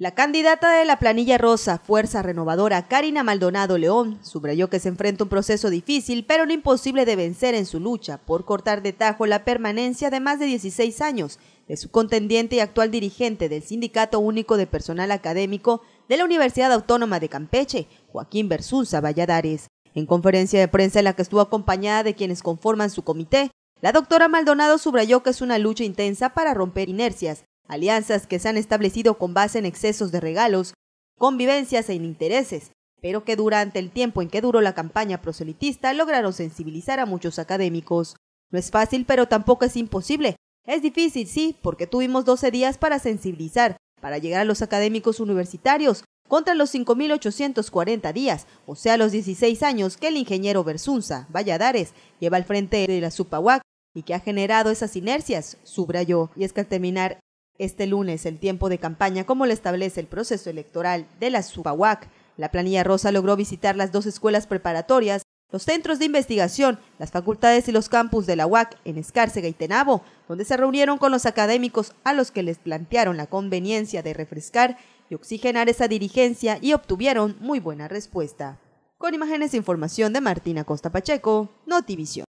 La candidata de la planilla rosa, Fuerza Renovadora, Karina Maldonado León, subrayó que se enfrenta un proceso difícil, pero no imposible de vencer en su lucha por cortar de tajo la permanencia de más de 16 años de su contendiente y actual dirigente del Sindicato Único de Personal Académico de la Universidad Autónoma de Campeche, Joaquín Versunza Valladares. En conferencia de prensa en la que estuvo acompañada de quienes conforman su comité, la doctora Maldonado subrayó que es una lucha intensa para romper inercias alianzas que se han establecido con base en excesos de regalos, convivencias e intereses, pero que durante el tiempo en que duró la campaña proselitista lograron sensibilizar a muchos académicos. No es fácil, pero tampoco es imposible. Es difícil, sí, porque tuvimos 12 días para sensibilizar, para llegar a los académicos universitarios, contra los 5.840 días, o sea, los 16 años que el ingeniero Bersunza Valladares lleva al frente de la Supahuac y que ha generado esas inercias, subrayó. Y es que al terminar este lunes, el tiempo de campaña, como lo establece el proceso electoral de la Subahuac, la planilla rosa logró visitar las dos escuelas preparatorias, los centros de investigación, las facultades y los campus de la UAC en Escárcega y Tenabo, donde se reunieron con los académicos a los que les plantearon la conveniencia de refrescar y oxigenar esa dirigencia y obtuvieron muy buena respuesta. Con imágenes e información de Martina Costa Pacheco, Notivision.